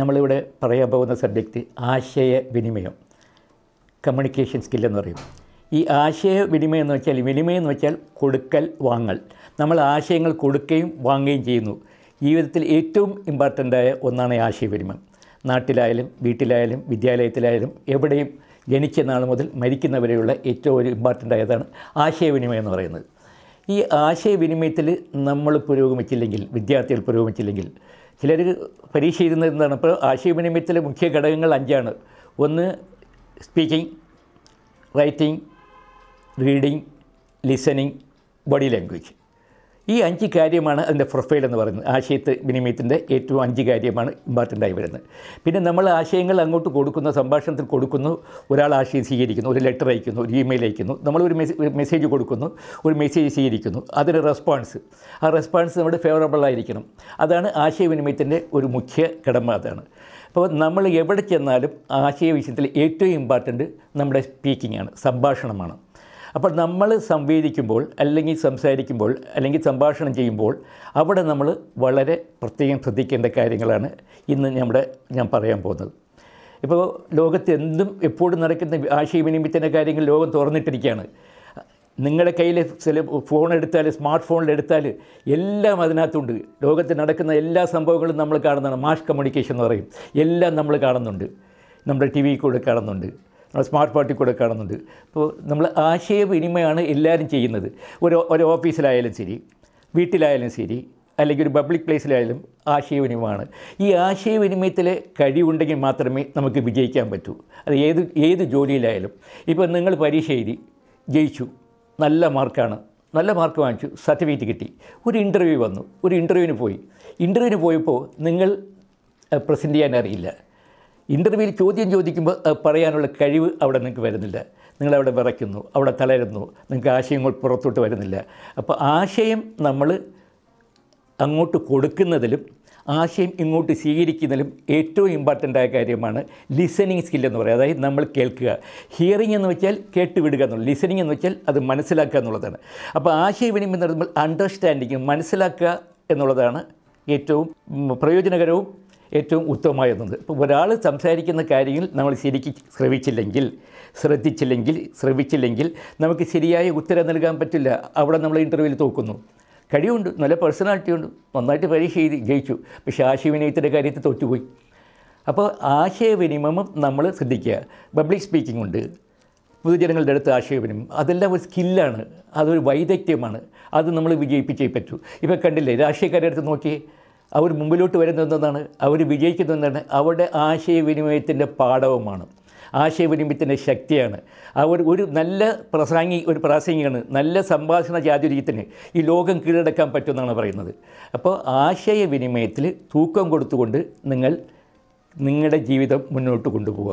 നമ്മളിവിടെ പറയാൻ പോകുന്ന സബ്ജക്റ്റ് ആശയവിനിമയം കമ്മ്യൂണിക്കേഷൻ സ്കില്ലെന്ന് എന്ന് പറയും ഈ ആശയവിനിമയം എന്ന് വെച്ചാൽ വിനിമയം എന്ന് വെച്ചാൽ കൊടുക്കൽ വാങ്ങൽ നമ്മൾ ആശയങ്ങൾ കൊടുക്കുകയും വാങ്ങുകയും ചെയ്യുന്നു ജീവിതത്തിൽ ഏറ്റവും ഇമ്പോർട്ടൻ്റായ ഒന്നാണ് ആശയവിനിമയം നാട്ടിലായാലും വീട്ടിലായാലും വിദ്യാലയത്തിലായാലും എവിടെയും ജനിച്ച നാൾ മുതൽ മരിക്കുന്നവരെയുള്ള ഏറ്റവും ഒരു ഇമ്പോർട്ടൻ്റ് ആയതാണ് ആശയവിനിമയം എന്ന് പറയുന്നത് ഈ ആശയവിനിമയത്തിൽ നമ്മൾ പുരോഗമിച്ചില്ലെങ്കിൽ വിദ്യാർത്ഥികൾ പുരോഗമിച്ചില്ലെങ്കിൽ ചിലർ പരീക്ഷ എഴുതുന്നത് ഇപ്പോൾ ആശയവിനിമയത്തിലെ മുഖ്യ ഘടകങ്ങൾ അഞ്ചാണ് ഒന്ന് speaking writing reading listening body language ഈ അഞ്ച് കാര്യമാണ് അതിൻ്റെ പ്രൊഫൈൽ എന്ന് പറയുന്നത് ആശയത്ത് വിനിമയത്തിൻ്റെ ഏറ്റവും അഞ്ച് കാര്യമാണ് ഇമ്പോർട്ടൻ്റ് ആയി വരുന്നത് പിന്നെ നമ്മൾ ആശയങ്ങൾ അങ്ങോട്ട് കൊടുക്കുന്ന സംഭാഷണത്തിൽ കൊടുക്കുന്നു ഒരാൾ ആശയം സ്വീകരിക്കുന്നു ഒരു ലെറ്റർ അയക്കുന്നു ഒരു ഇമെയിൽ അയക്കുന്നു നമ്മൾ ഒരു മെസ്സേജ് കൊടുക്കുന്നു ഒരു മെസ്സേജ് സ്വീകരിക്കുന്നു അതൊരു റെസ്പോൺസ് ആ റെസ്പോൺസ് നമ്മുടെ ഫേവറബിൾ ആയിരിക്കണം അതാണ് ആശയവിനിമയത്തിൻ്റെ ഒരു മുഖ്യ കടമ അതാണ് അപ്പോൾ നമ്മൾ എവിടെ ചെന്നാലും ആശയ വിഷയത്തിൽ ഏറ്റവും ഇമ്പോർട്ടൻറ്റ് നമ്മുടെ സ്പീക്കിംഗ് ആണ് സംഭാഷണമാണ് അപ്പോൾ നമ്മൾ സംവേദിക്കുമ്പോൾ അല്ലെങ്കിൽ സംസാരിക്കുമ്പോൾ അല്ലെങ്കിൽ സംഭാഷണം ചെയ്യുമ്പോൾ അവിടെ നമ്മൾ വളരെ പ്രത്യേകം ശ്രദ്ധിക്കേണ്ട കാര്യങ്ങളാണ് ഇന്ന് നമ്മുടെ ഞാൻ പറയാൻ പോകുന്നത് ഇപ്പോൾ ലോകത്ത് എന്തും എപ്പോഴും നടക്കുന്ന ആശയവിനിമയത്തിൻ്റെ കാര്യങ്ങൾ ലോകം തുറന്നിട്ടിരിക്കുകയാണ് നിങ്ങളുടെ കയ്യിൽ ചില ഫോൺ എടുത്താൽ സ്മാർട്ട് ഫോണിലെടുത്താൽ എടുത്താൽ എല്ലാം അതിനകത്തുണ്ട് ലോകത്ത് നടക്കുന്ന എല്ലാ സംഭവങ്ങളും നമ്മൾ കാണുന്നതാണ് മാഷ് കമ്മ്യൂണിക്കേഷൻ എന്ന് പറയും എല്ലാം നമ്മൾ കാണുന്നുണ്ട് നമ്മുടെ ടി വി കൂടെ കാണുന്നുണ്ട് സ്മാർട്ട് പാർട്ടി കൂടെ കാണുന്നുണ്ട് അപ്പോൾ നമ്മൾ ആശയവിനിമയമാണ് എല്ലാവരും ചെയ്യുന്നത് ഒരു ഒരു ഓഫീസിലായാലും ശരി വീട്ടിലായാലും ശരി അല്ലെങ്കിൽ ഒരു പബ്ലിക് പ്ലേസിലായാലും ആശയവിനിമയമാണ് ഈ ആശയവിനിമയത്തിലെ കഴിവുണ്ടെങ്കിൽ മാത്രമേ നമുക്ക് വിജയിക്കാൻ പറ്റൂ അത് ഏത് ഏത് ജോലിയിലായാലും ഇപ്പോൾ നിങ്ങൾ പരീക്ഷ എഴുതി ജയിച്ചു നല്ല മാർക്കാണ് നല്ല മാർക്ക് വാങ്ങിച്ചു സർട്ടിഫിക്കറ്റ് കിട്ടി ഒരു ഇൻ്റർവ്യൂ വന്നു ഒരു ഇൻ്റർവ്യൂവിന് പോയി ഇൻ്റർവ്യൂവിന് പോയപ്പോൾ നിങ്ങൾ പ്രസൻറ്റ് ചെയ്യാൻ അറിയില്ല ഇൻ്റർവ്യൂവിൽ ചോദ്യം ചോദിക്കുമ്പോൾ പറയാനുള്ള കഴിവ് അവിടെ നിങ്ങൾക്ക് വരുന്നില്ല നിങ്ങളവിടെ വിറയ്ക്കുന്നു അവിടെ തളരുന്നു നിങ്ങൾക്ക് ആശയങ്ങൾ പുറത്തോട്ട് വരുന്നില്ല അപ്പോൾ ആശയം നമ്മൾ അങ്ങോട്ട് കൊടുക്കുന്നതിലും ആശയം ഇങ്ങോട്ട് സ്വീകരിക്കുന്നതിലും ഏറ്റവും ഇമ്പോർട്ടൻ്റ് ആയ കാര്യമാണ് ലിസണിങ് സ്കിൽ എന്ന് പറയുക അതായത് നമ്മൾ കേൾക്കുക ഹിയറിംഗ് എന്ന് വെച്ചാൽ കേട്ടുവിടുക എന്നുള്ളത് ലിസണിങ് എന്ന് വെച്ചാൽ അത് മനസ്സിലാക്കുക എന്നുള്ളതാണ് അപ്പോൾ ആശയവിനിമയം നടത്തുമ്പോൾ അണ്ടർസ്റ്റാൻഡിങ് മനസ്സിലാക്കുക എന്നുള്ളതാണ് ഏറ്റവും പ്രയോജനകരവും ഏറ്റവും ഉത്തമമായിരുന്നത് ഇപ്പോൾ ഒരാൾ സംസാരിക്കുന്ന കാര്യങ്ങൾ നമ്മൾ ശരിക്ക് ശ്രവിച്ചില്ലെങ്കിൽ ശ്രദ്ധിച്ചില്ലെങ്കിൽ ശ്രവിച്ചില്ലെങ്കിൽ നമുക്ക് ശരിയായ ഉത്തരം നൽകാൻ പറ്റില്ല അവിടെ നമ്മൾ ഇൻ്റർവ്യൂവിൽ തോക്കുന്നു കഴിവുണ്ട് നല്ല പേഴ്സണാലിറ്റി ഉണ്ട് നന്നായിട്ട് പരീക്ഷ എഴുതി ജയിച്ചു പക്ഷേ ആശയവിനയത്തിൻ്റെ കാര്യത്തിൽ തോറ്റുപോയി അപ്പോൾ ആശയവിനിമയം നമ്മൾ ശ്രദ്ധിക്കുക പബ്ലിക് സ്പീക്കിംഗ് ഉണ്ട് പൊതുജനങ്ങളുടെ അടുത്ത് ആശയവിനിമയം അതെല്ലാം ഒരു സ്കില്ലാണ് അതൊരു വൈദഗ്ധ്യമാണ് അത് നമ്മൾ വിജയിപ്പിച്ചേ പറ്റൂ ഇപ്പോൾ കണ്ടില്ലേ രാഷ്ട്രീയക്കാരുടെ അടുത്ത് നോക്കിയേ അവർ മുമ്പിലോട്ട് വരുന്നതെന്നാണ് അവർ വിജയിക്കുന്നതെന്നാണ് അവരുടെ ആശയവിനിമയത്തിൻ്റെ പാഠവുമാണ് ആശയവിനിമയത്തിൻ്റെ ശക്തിയാണ് അവർ ഒരു നല്ല പ്രസാംഗി ഒരു പ്രാസംഗികാണ് നല്ല സംഭാഷണ ചാതുര്യത്തിന് ഈ ലോകം കീഴടക്കാൻ പറ്റുമെന്നാണ് പറയുന്നത് അപ്പോൾ ആശയവിനിമയത്തിൽ തൂക്കം കൊടുത്തുകൊണ്ട് നിങ്ങൾ നിങ്ങളുടെ ജീവിതം മുന്നോട്ട് കൊണ്ടുപോകുക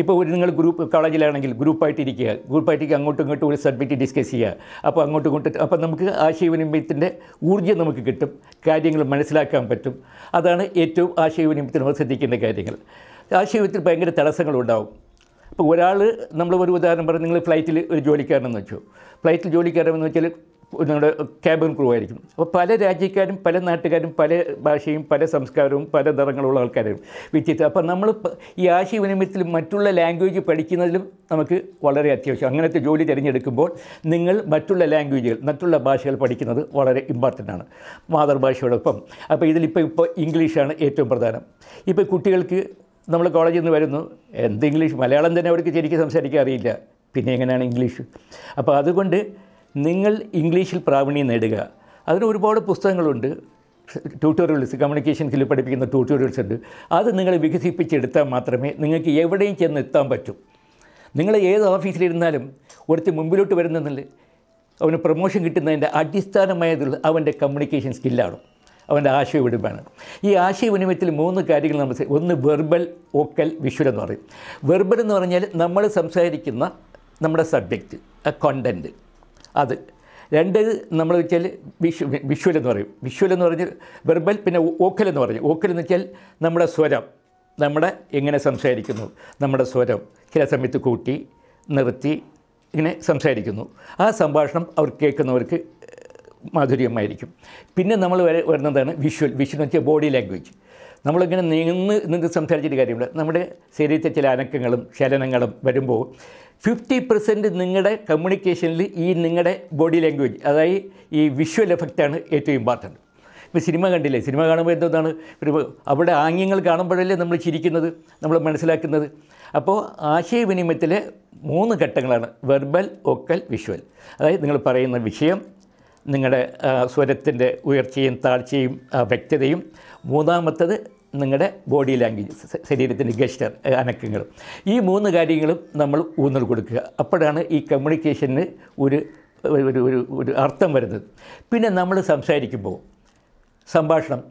ഇപ്പോൾ ഒരു നിങ്ങൾ ഗ്രൂപ്പ് കോളേജിലാണെങ്കിൽ ഗ്രൂപ്പായിട്ടിരിക്കുക ഇരിക്കുക അങ്ങോട്ടും ഇങ്ങോട്ടും ഒരു സബ്മിറ്റ് ഡിസ്കസ് ചെയ്യുക അപ്പോൾ അങ്ങോട്ടും ഇങ്ങോട്ടും അപ്പോൾ നമുക്ക് ആശയവിനിമയത്തിൻ്റെ ഊർജ്ജം നമുക്ക് കിട്ടും കാര്യങ്ങൾ മനസ്സിലാക്കാൻ പറ്റും അതാണ് ഏറ്റവും ആശയവിനിമയത്തിന് നമ്മൾ ശ്രദ്ധിക്കേണ്ട കാര്യങ്ങൾ ആശയവിനിമയത്തിൽ ഭയങ്കര തടസ്സങ്ങളുണ്ടാവും ഇപ്പോൾ ഒരാൾ നമ്മൾ ഒരു ഉദാഹരണം പറഞ്ഞു നിങ്ങൾ ഫ്ലൈറ്റിൽ ഒരു ജോലിക്കാരനെന്ന് വെച്ചു ഫ്ലൈറ്റിൽ ജോലിക്കാരനെന്ന് വെച്ചാൽ നിങ്ങളുടെ ക്യാബിൻ ക്രൂ ആയിരിക്കും അപ്പോൾ പല രാജ്യക്കാരും പല നാട്ടുകാരും പല ഭാഷയും പല സംസ്കാരവും പല നിറങ്ങളുള്ള ആൾക്കാരും വിചിത്ര അപ്പോൾ നമ്മൾ ഈ ആശയവിനിമയത്തിൽ മറ്റുള്ള ലാംഗ്വേജ് പഠിക്കുന്നതിലും നമുക്ക് വളരെ അത്യാവശ്യം അങ്ങനത്തെ ജോലി തിരഞ്ഞെടുക്കുമ്പോൾ നിങ്ങൾ മറ്റുള്ള ലാംഗ്വേജുകൾ മറ്റുള്ള ഭാഷകൾ പഠിക്കുന്നത് വളരെ ഇമ്പോർട്ടൻ്റ് ആണ് മാതൃഭാഷയോടൊപ്പം അപ്പോൾ ഇതിലിപ്പോൾ ഇപ്പോൾ ഇംഗ്ലീഷാണ് ഏറ്റവും പ്രധാനം ഇപ്പോൾ കുട്ടികൾക്ക് നമ്മൾ കോളേജിൽ നിന്ന് വരുന്നു എന്ത് ഇംഗ്ലീഷ് മലയാളം തന്നെ അവർക്ക് ശരിക്കും സംസാരിക്കാൻ അറിയില്ല പിന്നെ എങ്ങനെയാണ് ഇംഗ്ലീഷ് അപ്പോൾ അതുകൊണ്ട് നിങ്ങൾ ഇംഗ്ലീഷിൽ പ്രാവീണ്യം നേടുക അതിന് ഒരുപാട് പുസ്തകങ്ങളുണ്ട് ട്യൂട്ടോറിയൽസ് കമ്മ്യൂണിക്കേഷൻസിൽ പഠിപ്പിക്കുന്ന ട്യൂട്ടോറിയൽസ് ഉണ്ട് അത് നിങ്ങൾ വികസിപ്പിച്ചെടുത്താൽ മാത്രമേ നിങ്ങൾക്ക് എവിടെയും ചെന്ന് എത്താൻ പറ്റൂ നിങ്ങൾ ഏത് ഓഫീസിലിരുന്നാലും ഒരുത്തി മുമ്പിലോട്ട് വരുന്നതിൽ അവന് പ്രൊമോഷൻ കിട്ടുന്നതിൻ്റെ അടിസ്ഥാനമായതുള്ള അവൻ്റെ കമ്മ്യൂണിക്കേഷൻ സ്കില്ലാണ് അവൻ്റെ ആശയവിനിമയമാണ് ഈ ആശയവിനിമയത്തിൽ മൂന്ന് കാര്യങ്ങൾ നമ്മൾ ഒന്ന് വെർബൽ ഓക്കൽ വിഷ്വൽ എന്ന് പറയും വെർബൽ എന്ന് പറഞ്ഞാൽ നമ്മൾ സംസാരിക്കുന്ന നമ്മുടെ സബ്ജക്റ്റ് ആ കോണ്ടൻറ്റ് അത് രണ്ട് നമ്മൾ വെച്ചാൽ വിഷു വിഷ്വൽ എന്ന് പറയും വിഷ്വൽ എന്ന് പറഞ്ഞ് വെർബൽ പിന്നെ ഓക്കൽ എന്ന് പറഞ്ഞു ഓക്കൽ എന്ന് വെച്ചാൽ നമ്മുടെ സ്വരം നമ്മുടെ എങ്ങനെ സംസാരിക്കുന്നു നമ്മുടെ സ്വരം ചില സമയത്ത് കൂട്ടി നിർത്തി ഇങ്ങനെ സംസാരിക്കുന്നു ആ സംഭാഷണം അവർ കേൾക്കുന്നവർക്ക് മാധുര്യമായിരിക്കും പിന്നെ നമ്മൾ വരെ വരുന്നതാണ് വിഷ്വൽ വിഷ്വൽ എന്ന് വെച്ചാൽ ബോഡി ലാംഗ്വേജ് നമ്മളിങ്ങനെ നീങ്ങുന്ന നിന്ന് സംസാരിച്ചിട്ട് കാര്യമില്ല നമ്മുടെ ശരീരത്തെ ചില അനക്കങ്ങളും ചലനങ്ങളും വരുമ്പോൾ ഫിഫ്റ്റി പെർസെൻറ്റ് നിങ്ങളുടെ കമ്മ്യൂണിക്കേഷനിൽ ഈ നിങ്ങളുടെ ബോഡി ലാംഗ്വേജ് അതായത് ഈ വിഷ്വൽ എഫക്റ്റാണ് ഏറ്റവും ഇമ്പോർട്ടൻറ്റ് ഇപ്പോൾ സിനിമ കണ്ടില്ലേ സിനിമ കാണുമ്പോൾ എന്താണ് അവിടെ ആംഗ്യങ്ങൾ കാണുമ്പോഴല്ലേ നമ്മൾ ചിരിക്കുന്നത് നമ്മൾ മനസ്സിലാക്കുന്നത് അപ്പോൾ ആശയവിനിമയത്തിലെ മൂന്ന് ഘട്ടങ്ങളാണ് വെർബൽ ഒക്കൽ വിഷ്വൽ അതായത് നിങ്ങൾ പറയുന്ന വിഷയം നിങ്ങളുടെ സ്വരത്തിൻ്റെ ഉയർച്ചയും താഴ്ചയും വ്യക്തതയും മൂന്നാമത്തത് നിങ്ങളുടെ ബോഡി ലാംഗ്വേജ് ശരീരത്തിൻ്റെ ഗസ്റ്റർ അനക്കങ്ങൾ ഈ മൂന്ന് കാര്യങ്ങളും നമ്മൾ ഊന്നൽ കൊടുക്കുക അപ്പോഴാണ് ഈ കമ്മ്യൂണിക്കേഷന് ഒരു ഒരു ഒരു ഒരു അർത്ഥം വരുന്നത് പിന്നെ നമ്മൾ സംസാരിക്കുമ്പോൾ സംഭാഷണം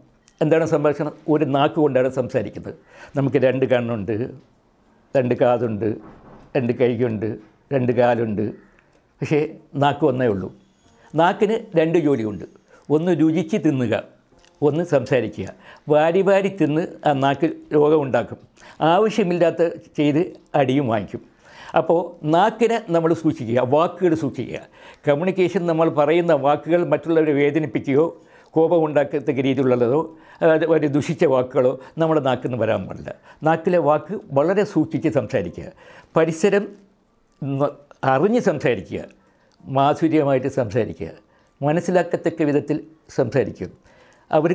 എന്താണ് സംഭാഷണം ഒരു നാക്ക് കൊണ്ടാണ് സംസാരിക്കുന്നത് നമുക്ക് രണ്ട് കണ്ണുണ്ട് രണ്ട് കാതുണ്ട് രണ്ട് കൈകുണ്ട് രണ്ട് കാലുണ്ട് പക്ഷേ നാക്ക് ഒന്നേ ഉള്ളൂ നാക്കിന് രണ്ട് ജോലിയുണ്ട് ഒന്ന് രുചിച്ച് തിന്നുക ഒന്ന് സംസാരിക്കുക വാരി വാരി തിന്ന് ആ നാക്ക് രോഗമുണ്ടാക്കും ആവശ്യമില്ലാത്ത ചെയ്ത് അടിയും വാങ്ങിക്കും അപ്പോൾ നാക്കിനെ നമ്മൾ സൂക്ഷിക്കുക വാക്കുകൾ സൂക്ഷിക്കുക കമ്മ്യൂണിക്കേഷൻ നമ്മൾ പറയുന്ന വാക്കുകൾ മറ്റുള്ളവരെ വേദനിപ്പിക്കുകയോ ഉണ്ടാക്കത്തക്ക രീതിയിലുള്ളതോ ഒരു ദുഷിച്ച വാക്കുകളോ നമ്മുടെ നാക്കിൽ നിന്ന് വരാൻ പാടില്ല നാക്കിലെ വാക്ക് വളരെ സൂക്ഷിച്ച് സംസാരിക്കുക പരിസരം അറിഞ്ഞ് സംസാരിക്കുക മാധുര്യമായിട്ട് സംസാരിക്കുക മനസ്സിലാക്കത്തക്ക വിധത്തിൽ സംസാരിക്കുക അവർ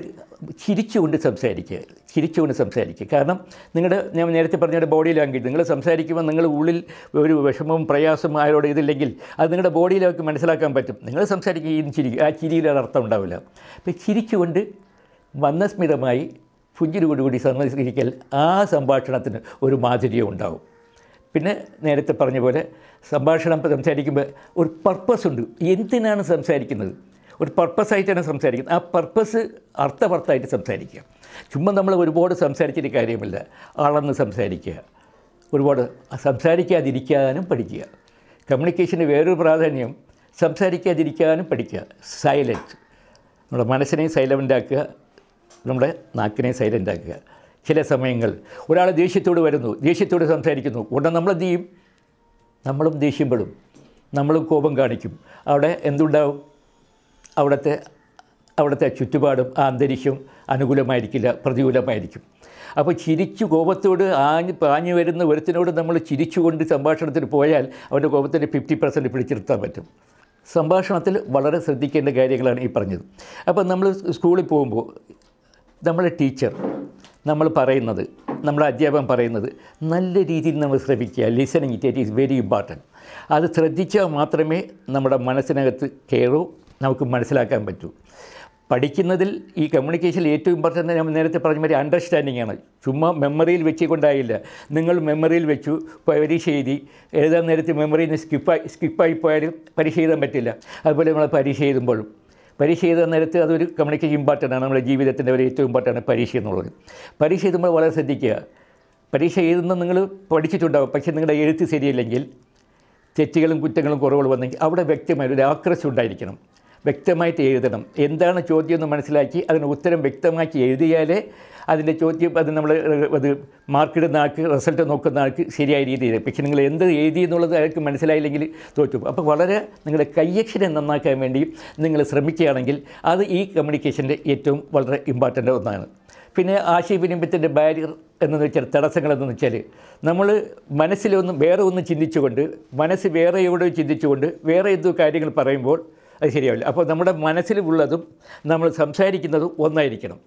ചിരിച്ചുകൊണ്ട് സംസാരിക്കുക ചിരിച്ചുകൊണ്ട് സംസാരിക്കുക കാരണം നിങ്ങളുടെ ഞാൻ നേരത്തെ പറഞ്ഞ ബോഡി ലാംഗ്വേജ് നിങ്ങൾ സംസാരിക്കുമ്പോൾ നിങ്ങളുടെ ഉള്ളിൽ ഒരു വിഷമവും പ്രയാസവും ആരോട് ഇതില്ലെങ്കിൽ അത് നിങ്ങളുടെ ബോഡിയിലേക്ക് മനസ്സിലാക്കാൻ പറ്റും നിങ്ങൾ സംസാരിക്കുകയും ചിരി ആ ചിരിയിൽ അർത്ഥം ഉണ്ടാവില്ല അപ്പോൾ ചിരിച്ചുകൊണ്ട് വന്നസ്മിതമായി പുഞ്ചിരിയോടുകൂടി സംസ്കരിക്കൽ ആ സംഭാഷണത്തിന് ഒരു മാധുര്യം ഉണ്ടാവും പിന്നെ നേരത്തെ പറഞ്ഞ പോലെ സംഭാഷണം സംസാരിക്കുമ്പോൾ ഒരു പർപ്പസ് ഉണ്ട് എന്തിനാണ് സംസാരിക്കുന്നത് ഒരു പർപ്പസായിട്ടാണ് സംസാരിക്കുന്നത് ആ പർപ്പസ് അർത്ഥവർത്ഥായിട്ട് സംസാരിക്കുക ചുമ്മാ നമ്മൾ ഒരുപാട് സംസാരിച്ചിട്ട് കാര്യമില്ല അളന്ന് സംസാരിക്കുക ഒരുപാട് സംസാരിക്കാതിരിക്കാനും പഠിക്കുക കമ്മ്യൂണിക്കേഷൻ്റെ വേറൊരു പ്രാധാന്യം സംസാരിക്കാതിരിക്കാനും പഠിക്കുക സൈലൻറ്റ് നമ്മുടെ മനസ്സിനെ സൈലൻ്റ് ആക്കുക നമ്മുടെ നാക്കിനെ സൈലൻ്റ് ആക്കുക ചില സമയങ്ങൾ ഒരാൾ ദേഷ്യത്തോട് വരുന്നു ദേഷ്യത്തോട് സംസാരിക്കുന്നു ഉടനെ നമ്മളെന്ത് ചെയ്യും നമ്മളും ദേഷ്യപ്പെടും നമ്മളും കോപം കാണിക്കും അവിടെ എന്തുണ്ടാവും അവിടുത്തെ അവിടുത്തെ ചുറ്റുപാടും അന്തരീക്ഷം അനുകൂലമായിരിക്കില്ല പ്രതികൂലമായിരിക്കും അപ്പോൾ ചിരിച്ചു കോപത്തോട് ആഞ്ഞ് പാഞ്ഞു വരുന്ന ഒരുത്തിനോട് നമ്മൾ ചിരിച്ചുകൊണ്ട് സംഭാഷണത്തിന് പോയാൽ അവൻ്റെ കോപത്തിൻ്റെ ഫിഫ്റ്റി പെർസെൻറ്റ് പിടിച്ചിരുത്താൻ പറ്റും സംഭാഷണത്തിൽ വളരെ ശ്രദ്ധിക്കേണ്ട കാര്യങ്ങളാണ് ഈ പറഞ്ഞത് അപ്പോൾ നമ്മൾ സ്കൂളിൽ പോകുമ്പോൾ നമ്മളെ ടീച്ചർ നമ്മൾ പറയുന്നത് നമ്മുടെ അധ്യാപകൻ പറയുന്നത് നല്ല രീതിയിൽ നമ്മൾ ശ്രമിക്കുക listening it is very important അത് ശ്രദ്ധിച്ചാൽ മാത്രമേ നമ്മുടെ മനസ്സിനകത്ത് കയറൂ നമുക്ക് മനസ്സിലാക്കാൻ പറ്റൂ പഠിക്കുന്നതിൽ ഈ കമ്മ്യൂണിക്കേഷനിൽ ഏറ്റവും ഇമ്പോർട്ടൻ്റ് ഞാൻ നേരത്തെ പറഞ്ഞ മാതിരി അണ്ടർസ്റ്റാൻഡിംഗ് ആണ് ചുമ്മാ മെമ്മറിയിൽ വെച്ചുകൊണ്ടായില്ല നിങ്ങൾ മെമ്മറിയിൽ വെച്ചു പരീക്ഷ എഴുതി എഴുതാൻ നേരത്തെ മെമ്മറിയിൽ നിന്ന് സ്കിപ്പായി സ്കിപ്പായി പോയാലും പരീക്ഷ എഴുതാൻ പറ്റില്ല അതുപോലെ നമ്മൾ പരീക്ഷ എഴുതുമ്പോഴും പരീക്ഷ എഴുതാൻ നേരത്ത് അതൊരു കമ്മ്യൂണിക്കേഷൻ ഇമ്പോർട്ടൻ്റ് ആണ് നമ്മുടെ ജീവിതത്തിൻ്റെ ഒരു ഏറ്റവും ഇമ്പോർട്ടൻ്റ് പരീക്ഷ എന്നുള്ളത് പരീക്ഷ എഴുതുമ്പോൾ വളരെ ശ്രദ്ധിക്കുക പരീക്ഷ എഴുതുന്ന നിങ്ങൾ പഠിച്ചിട്ടുണ്ടാവും പക്ഷേ നിങ്ങളുടെ എഴുത്ത് ശരിയില്ലെങ്കിൽ തെറ്റുകളും കുറ്റങ്ങളും കുറവുകൾ വന്നെങ്കിൽ അവിടെ വ്യക്തമായ ഒരു ആക്രസ് ഉണ്ടായിരിക്കണം വ്യക്തമായിട്ട് എഴുതണം എന്താണ് ചോദ്യം എന്ന് മനസ്സിലാക്കി അതിന് ഉത്തരം വ്യക്തമാക്കി എഴുതിയാലേ അതിൻ്റെ ചോദ്യം അത് നമ്മൾ അത് മാർക്കിടുന്ന ആൾക്ക് റിസൾട്ട് നോക്കുന്ന ആൾക്ക് ശരിയായ രീതിയിൽ പക്ഷേ നിങ്ങൾ എന്ത് എഴുതി എന്നുള്ളത് അയാൾക്ക് മനസ്സിലായില്ലെങ്കിൽ തോറ്റും അപ്പോൾ വളരെ നിങ്ങളുടെ കയ്യക്ഷരം നന്നാക്കാൻ വേണ്ടിയും നിങ്ങൾ ശ്രമിക്കുകയാണെങ്കിൽ അത് ഈ കമ്മ്യൂണിക്കേഷൻ്റെ ഏറ്റവും വളരെ ഇമ്പോർട്ടൻ്റ് ഒന്നാണ് പിന്നെ ആശയവിനിമയത്തിൻ്റെ ബാരിയർ എന്നു വെച്ചാൽ തടസ്സങ്ങൾ എന്ന് വെച്ചാൽ നമ്മൾ മനസ്സിലൊന്നും വേറെ ഒന്നും ചിന്തിച്ചുകൊണ്ട് മനസ്സ് വേറെ എവിടെയോ ചിന്തിച്ചുകൊണ്ട് വേറെ എന്തോ കാര്യങ്ങൾ പറയുമ്പോൾ അത് ശരിയാവില്ല അപ്പോൾ നമ്മുടെ മനസ്സിലുള്ളതും നമ്മൾ സംസാരിക്കുന്നതും ഒന്നായിരിക്കണം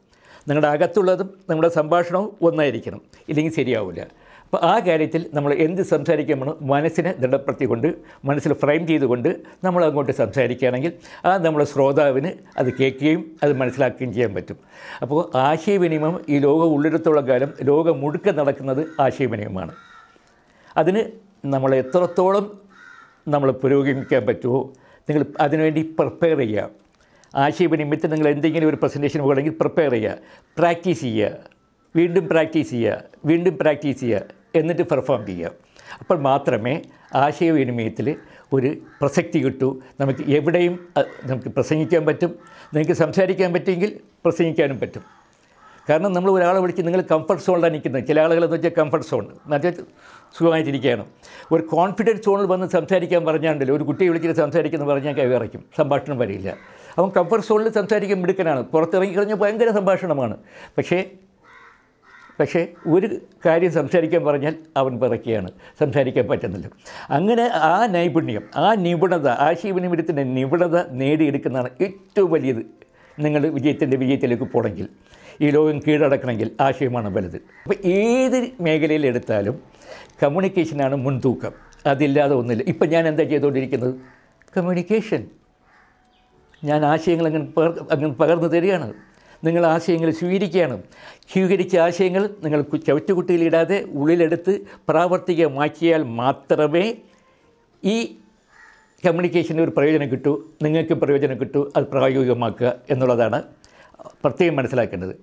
നിങ്ങളുടെ അകത്തുള്ളതും നമ്മുടെ സംഭാഷണവും ഒന്നായിരിക്കണം ഇല്ലെങ്കിൽ ശരിയാവില്ല അപ്പോൾ ആ കാര്യത്തിൽ നമ്മൾ എന്ത് സംസാരിക്കുമ്പോൾ മനസ്സിനെ ദൃഢപ്പെടുത്തിക്കൊണ്ട് മനസ്സിൽ ഫ്രെയിം ചെയ്തുകൊണ്ട് നമ്മൾ അങ്ങോട്ട് സംസാരിക്കുകയാണെങ്കിൽ ആ നമ്മുടെ ശ്രോതാവിന് അത് കേൾക്കുകയും അത് മനസ്സിലാക്കുകയും ചെയ്യാൻ പറ്റും അപ്പോൾ ആശയവിനിമയം ഈ ലോകം ഉള്ളിടത്തോളം കാലം ലോകം മുഴുക്ക നടക്കുന്നത് ആശയവിനിമയമാണ് അതിന് നമ്മൾ എത്രത്തോളം നമ്മൾ പുരോഗമിക്കാൻ പറ്റുമോ നിങ്ങൾ അതിനുവേണ്ടി പ്രിപ്പയർ ചെയ്യുക ആശയവിനിമയത്തിൽ നിങ്ങൾ എന്തെങ്കിലും ഒരു പ്രസൻറ്റേഷൻ പോകണമെങ്കിൽ പ്രിപ്പയർ ചെയ്യുക പ്രാക്ടീസ് ചെയ്യുക വീണ്ടും പ്രാക്ടീസ് ചെയ്യുക വീണ്ടും പ്രാക്ടീസ് ചെയ്യുക എന്നിട്ട് പെർഫോം ചെയ്യുക അപ്പോൾ മാത്രമേ ആശയവിനിമയത്തിൽ ഒരു പ്രസക്തി കിട്ടൂ നമുക്ക് എവിടെയും നമുക്ക് പ്രസംഗിക്കാൻ പറ്റും നിങ്ങൾക്ക് സംസാരിക്കാൻ പറ്റുമെങ്കിൽ പ്രസംഗിക്കാനും പറ്റും കാരണം നമ്മൾ ഒരാളെ വിളിച്ച് നിങ്ങൾ കംഫർട്ട് സോണിലാണ് നിൽക്കുന്നത് ചില ആളുകൾ എന്ന് വെച്ചാൽ കംഫർട്ട് സോൺ എന്നുവെച്ചാൽ സുഖമായിട്ടിരിക്കുകയാണ് ഒരു കോൺഫിഡൻസ് സോണിൽ വന്ന് സംസാരിക്കാൻ പറഞ്ഞാണ്ടല്ലോ ഒരു കുട്ടിയെ വിളിച്ചിട്ട് സംസാരിക്കുന്നത് പറഞ്ഞാൽ കൈവിറയ്ക്കും സംഭാഷണം വരില്ല അപ്പം കംഫർട്ട് സോണിൽ സംസാരിക്കാൻ മിടുക്കനാണ് പുറത്തിറങ്ങി കഴിഞ്ഞാൽ ഭയങ്കര സംഭാഷണമാണ് പക്ഷേ പക്ഷേ ഒരു കാര്യം സംസാരിക്കാൻ പറഞ്ഞാൽ അവൻ പിറക്കുകയാണ് സംസാരിക്കാൻ പറ്റുന്നില്ല അങ്ങനെ ആ നൈപുണ്യം ആ നിപുണത ആശയവിനിമയത്തിൻ്റെ നിപുണത നേടിയെടുക്കുന്നതാണ് ഏറ്റവും വലിയത് നിങ്ങൾ വിജയത്തിൻ്റെ വിജയത്തിലേക്ക് പോകണമെങ്കിൽ ഈ ലോകം കീഴടക്കണമെങ്കിൽ ആശയമാണ് വലുത് അപ്പോൾ ഏത് മേഖലയിലെടുത്താലും കമ്മ്യൂണിക്കേഷനാണ് മുൻതൂക്കം അതില്ലാതെ ഒന്നുമില്ല ഇപ്പം ഞാൻ എന്താ ചെയ്തുകൊണ്ടിരിക്കുന്നത് കമ്മ്യൂണിക്കേഷൻ ഞാൻ ആശയങ്ങൾ അങ്ങനെ പകർ അങ്ങനെ പകർന്നു തരികയാണ് നിങ്ങൾ ആശയങ്ങൾ സ്വീകരിക്കുകയാണ് സ്വീകരിച്ച ആശയങ്ങൾ നിങ്ങൾ ചവിറ്റുകുട്ടിയിലിടാതെ ഉള്ളിലെടുത്ത് പ്രാവർത്തികമാക്കിയാൽ മാത്രമേ ഈ കമ്മ്യൂണിക്കേഷന് ഒരു പ്രയോജനം കിട്ടൂ നിങ്ങൾക്ക് പ്രയോജനം കിട്ടൂ അത് പ്രായോഗികമാക്കുക എന്നുള്ളതാണ് പ്രത്യേകം മനസ്സിലാക്കേണ്ടത്